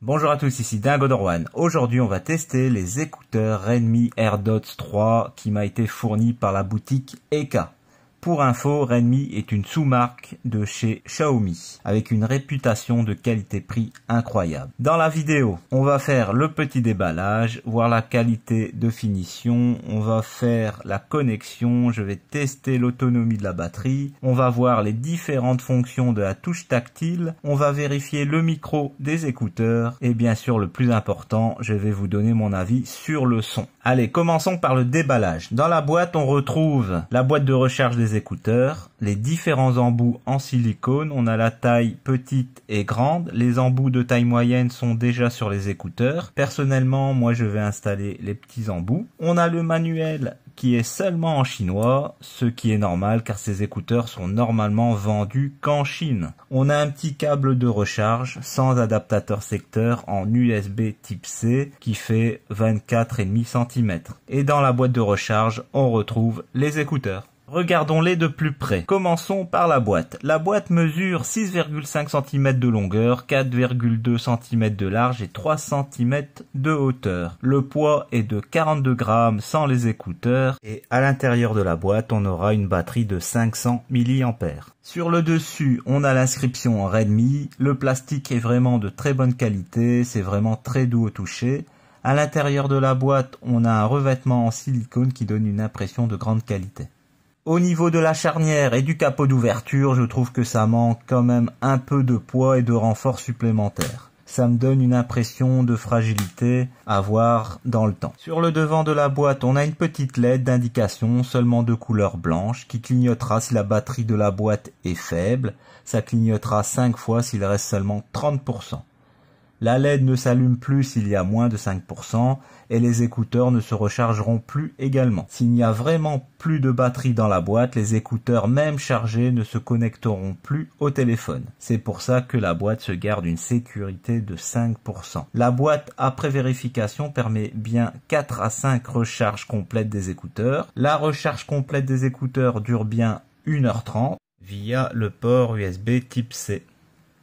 Bonjour à tous, ici Dingo Dorwan. Aujourd'hui, on va tester les écouteurs Redmi AirDots 3 qui m'a été fourni par la boutique EK. Pour info, Redmi est une sous-marque de chez Xiaomi, avec une réputation de qualité-prix incroyable. Dans la vidéo, on va faire le petit déballage, voir la qualité de finition, on va faire la connexion, je vais tester l'autonomie de la batterie, on va voir les différentes fonctions de la touche tactile, on va vérifier le micro des écouteurs, et bien sûr le plus important, je vais vous donner mon avis sur le son. Allez, commençons par le déballage. Dans la boîte, on retrouve la boîte de recharge des écouteurs, les différents embouts en silicone, on a la taille petite et grande, les embouts de taille moyenne sont déjà sur les écouteurs. Personnellement, moi je vais installer les petits embouts. On a le manuel qui est seulement en chinois, ce qui est normal car ces écouteurs sont normalement vendus qu'en Chine. On a un petit câble de recharge sans adaptateur secteur en USB type C qui fait 24,5 cm. Et dans la boîte de recharge, on retrouve les écouteurs. Regardons-les de plus près. Commençons par la boîte. La boîte mesure 6,5 cm de longueur, 4,2 cm de large et 3 cm de hauteur. Le poids est de 42 grammes sans les écouteurs et à l'intérieur de la boîte on aura une batterie de 500 mAh. Sur le dessus on a l'inscription Redmi. Le plastique est vraiment de très bonne qualité, c'est vraiment très doux au toucher. À l'intérieur de la boîte, on a un revêtement en silicone qui donne une impression de grande qualité. Au niveau de la charnière et du capot d'ouverture, je trouve que ça manque quand même un peu de poids et de renfort supplémentaire. Ça me donne une impression de fragilité à voir dans le temps. Sur le devant de la boîte, on a une petite LED d'indication seulement de couleur blanche qui clignotera si la batterie de la boîte est faible. Ça clignotera 5 fois s'il reste seulement 30% la LED ne s'allume plus s'il y a moins de 5% et les écouteurs ne se rechargeront plus également. S'il n'y a vraiment plus de batterie dans la boîte, les écouteurs même chargés ne se connecteront plus au téléphone. C'est pour ça que la boîte se garde une sécurité de 5%. La boîte après vérification permet bien 4 à 5 recharges complètes des écouteurs. La recharge complète des écouteurs dure bien 1h30 via le port USB type C.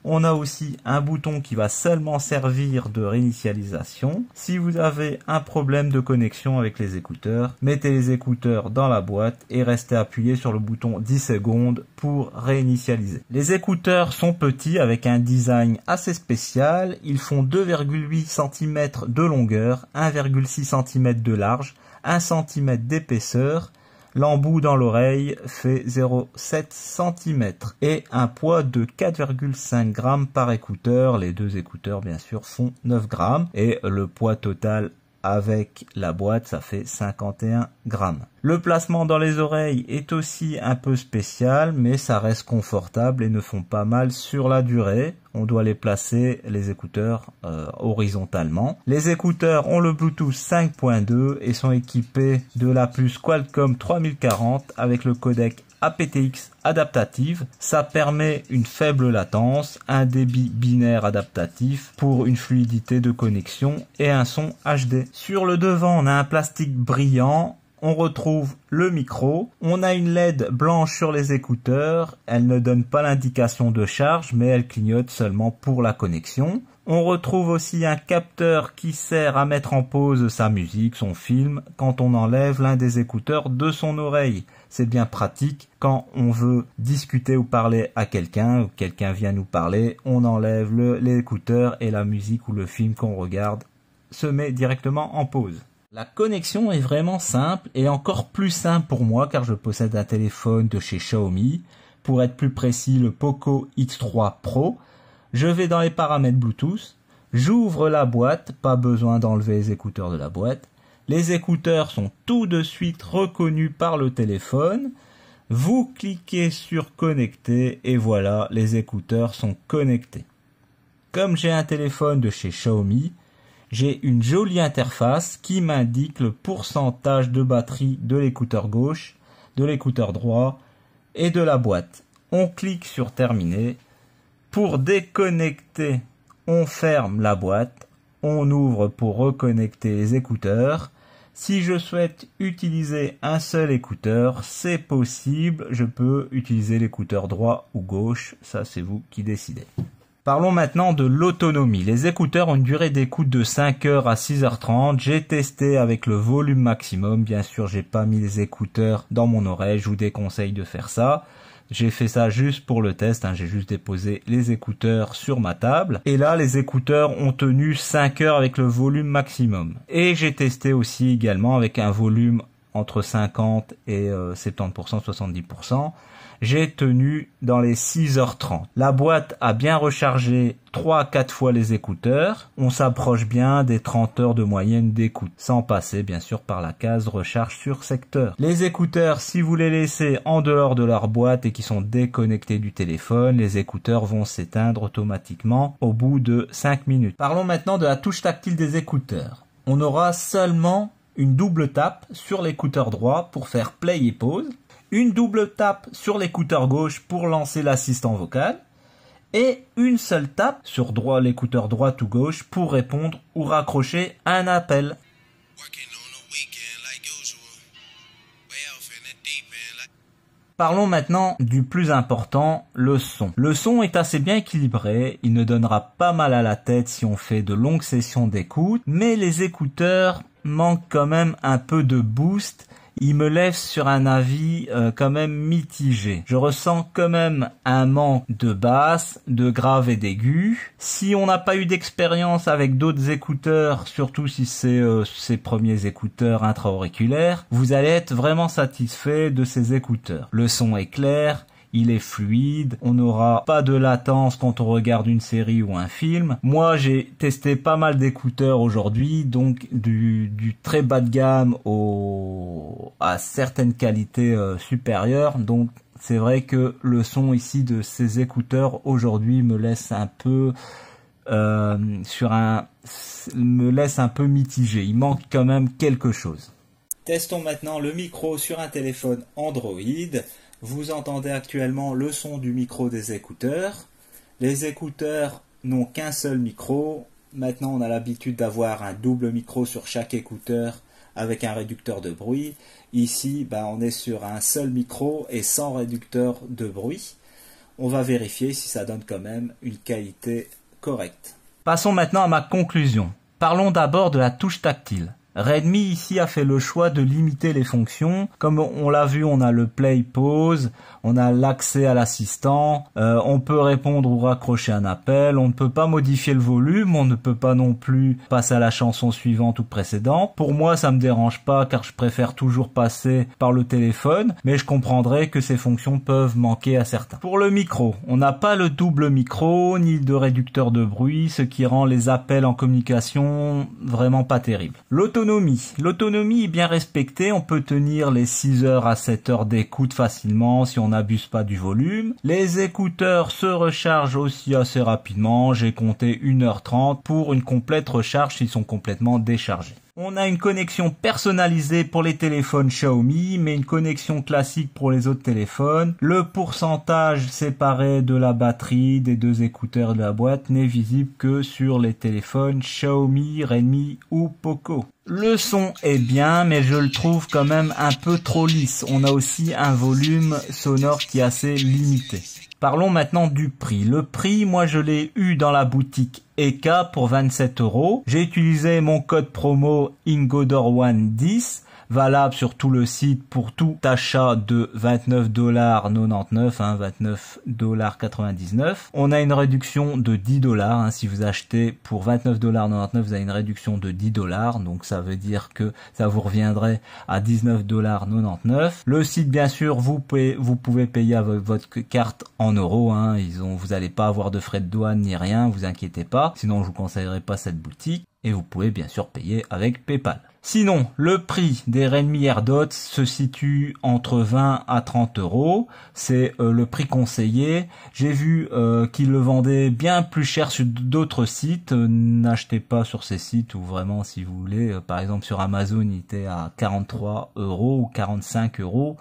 On a aussi un bouton qui va seulement servir de réinitialisation. Si vous avez un problème de connexion avec les écouteurs, mettez les écouteurs dans la boîte et restez appuyé sur le bouton 10 secondes pour réinitialiser. Les écouteurs sont petits avec un design assez spécial. Ils font 2,8 cm de longueur, 1,6 cm de large, 1 cm d'épaisseur L'embout dans l'oreille fait 0,7 cm et un poids de 4,5 g par écouteur. Les deux écouteurs, bien sûr, font 9 g et le poids total avec la boîte, ça fait 51 grammes. Le placement dans les oreilles est aussi un peu spécial, mais ça reste confortable et ne font pas mal sur la durée. On doit les placer, les écouteurs, euh, horizontalement. Les écouteurs ont le Bluetooth 5.2 et sont équipés de la puce Qualcomm 3040 avec le codec aptX adaptative. Ça permet une faible latence, un débit binaire adaptatif pour une fluidité de connexion et un son HD. Sur le devant, on a un plastique brillant on retrouve le micro, on a une LED blanche sur les écouteurs, elle ne donne pas l'indication de charge mais elle clignote seulement pour la connexion. On retrouve aussi un capteur qui sert à mettre en pause sa musique, son film, quand on enlève l'un des écouteurs de son oreille c'est bien pratique quand on veut discuter ou parler à quelqu'un, ou quelqu'un vient nous parler, on enlève l'écouteur et la musique ou le film qu'on regarde se met directement en pause. La connexion est vraiment simple et encore plus simple pour moi car je possède un téléphone de chez Xiaomi, pour être plus précis le Poco X3 Pro. Je vais dans les paramètres Bluetooth, j'ouvre la boîte, pas besoin d'enlever les écouteurs de la boîte, les écouteurs sont tout de suite reconnus par le téléphone. Vous cliquez sur connecter et voilà, les écouteurs sont connectés. Comme j'ai un téléphone de chez Xiaomi, j'ai une jolie interface qui m'indique le pourcentage de batterie de l'écouteur gauche, de l'écouteur droit et de la boîte. On clique sur terminer. Pour déconnecter, on ferme la boîte on ouvre pour reconnecter les écouteurs. Si je souhaite utiliser un seul écouteur, c'est possible. Je peux utiliser l'écouteur droit ou gauche. Ça, c'est vous qui décidez. Parlons maintenant de l'autonomie. Les écouteurs ont une durée d'écoute de 5h à 6h30. J'ai testé avec le volume maximum. Bien sûr, j'ai pas mis les écouteurs dans mon oreille. Je vous déconseille de faire ça. J'ai fait ça juste pour le test, hein. j'ai juste déposé les écouteurs sur ma table. Et là, les écouteurs ont tenu 5 heures avec le volume maximum. Et j'ai testé aussi également avec un volume entre 50 et 70%, euh, 70%. J'ai tenu dans les 6h30. La boîte a bien rechargé 3 à 4 fois les écouteurs. On s'approche bien des 30 heures de moyenne d'écoute, sans passer bien sûr par la case recharge sur secteur. Les écouteurs, si vous les laissez en dehors de leur boîte et qui sont déconnectés du téléphone, les écouteurs vont s'éteindre automatiquement au bout de 5 minutes. Parlons maintenant de la touche tactile des écouteurs. On aura seulement une double tape sur l'écouteur droit pour faire play et pause une double tape sur l'écouteur gauche pour lancer l'assistant vocal et une seule tape sur droit l'écouteur droite ou gauche pour répondre ou raccrocher un appel. Parlons maintenant du plus important, le son. Le son est assez bien équilibré, il ne donnera pas mal à la tête si on fait de longues sessions d'écoute, mais les écouteurs manquent quand même un peu de boost il me lève sur un avis euh, quand même mitigé. Je ressens quand même un manque de basse, de grave et d'aigu. Si on n'a pas eu d'expérience avec d'autres écouteurs, surtout si c'est ses euh, premiers écouteurs intra-auriculaires, vous allez être vraiment satisfait de ces écouteurs. Le son est clair, il est fluide, on n'aura pas de latence quand on regarde une série ou un film. Moi, j'ai testé pas mal d'écouteurs aujourd'hui, donc du, très bas de gamme à certaines qualités euh, supérieures, donc c'est vrai que le son ici de ces écouteurs aujourd'hui me laisse un peu euh, sur un me laisse un peu mitigé. Il manque quand même quelque chose. Testons maintenant le micro sur un téléphone Android. Vous entendez actuellement le son du micro des écouteurs. Les écouteurs n'ont qu'un seul micro. Maintenant, on a l'habitude d'avoir un double micro sur chaque écouteur avec un réducteur de bruit. Ici, ben, on est sur un seul micro et sans réducteur de bruit. On va vérifier si ça donne quand même une qualité correcte. Passons maintenant à ma conclusion. Parlons d'abord de la touche tactile. Redmi ici a fait le choix de limiter les fonctions. Comme on l'a vu, on a le play pause, on a l'accès à l'assistant, euh, on peut répondre ou raccrocher un appel, on ne peut pas modifier le volume, on ne peut pas non plus passer à la chanson suivante ou précédente. Pour moi, ça me dérange pas car je préfère toujours passer par le téléphone, mais je comprendrai que ces fonctions peuvent manquer à certains. Pour le micro, on n'a pas le double micro ni de réducteur de bruit, ce qui rend les appels en communication vraiment pas terribles. L'auto l'autonomie. est bien respectée, on peut tenir les 6 heures à 7 heures d'écoute facilement si on n'abuse pas du volume. Les écouteurs se rechargent aussi assez rapidement, j'ai compté 1h30 pour une complète recharge s'ils sont complètement déchargés. On a une connexion personnalisée pour les téléphones Xiaomi, mais une connexion classique pour les autres téléphones. Le pourcentage séparé de la batterie, des deux écouteurs de la boîte n'est visible que sur les téléphones Xiaomi, Redmi ou Poco. Le son est bien, mais je le trouve quand même un peu trop lisse. On a aussi un volume sonore qui est assez limité. Parlons maintenant du prix. Le prix, moi je l'ai eu dans la boutique EK pour 27 euros. J'ai utilisé mon code promo INGODOR110 valable sur tout le site pour tout achat de 29,99$, hein, 29,99$. On a une réduction de 10$, hein, si vous achetez pour 29,99$, vous avez une réduction de 10$, donc ça veut dire que ça vous reviendrait à 19,99$. Le site, bien sûr, vous pouvez, vous pouvez payer avec votre carte en euros, hein, ils ont, vous n'allez pas avoir de frais de douane ni rien, vous inquiétez pas, sinon je vous conseillerais pas cette boutique, et vous pouvez bien sûr payer avec PayPal. Sinon, le prix des Redmi AirDots se situe entre 20 à 30 euros. C'est euh, le prix conseillé. J'ai vu euh, qu'ils le vendaient bien plus cher sur d'autres sites. Euh, n'achetez pas sur ces sites ou vraiment si vous voulez. par exemple sur Amazon, il était à 43 euros ou 45 euros.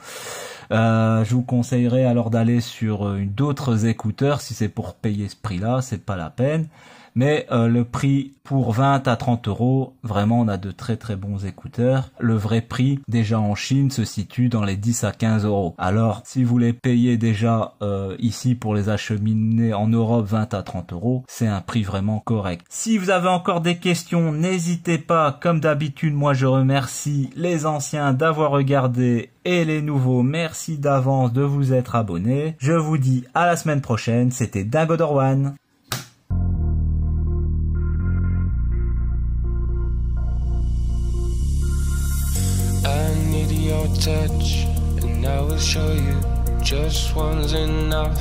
Je vous conseillerais alors d'aller sur d'autres écouteurs si c'est pour payer ce prix-là. C'est pas la peine. Mais euh, le prix pour 20 à 30 euros, vraiment on a de très très bons écouteurs. Le vrai prix déjà en Chine se situe dans les 10 à 15 euros. Alors si vous les payez déjà euh, ici pour les acheminer en Europe 20 à 30 euros, c'est un prix vraiment correct. Si vous avez encore des questions, n'hésitez pas. Comme d'habitude, moi je remercie les anciens d'avoir regardé et les nouveaux, merci d'avance de vous être abonnés. Je vous dis à la semaine prochaine. C'était Dingo Dorwan. no touch, and I will show you just one's enough.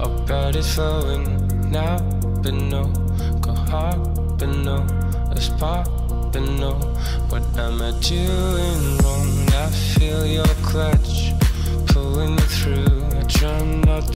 Our is flowing now, but no, go hard, but no, a spark, but no. What am I doing wrong, I feel your clutch pulling me through. I try not.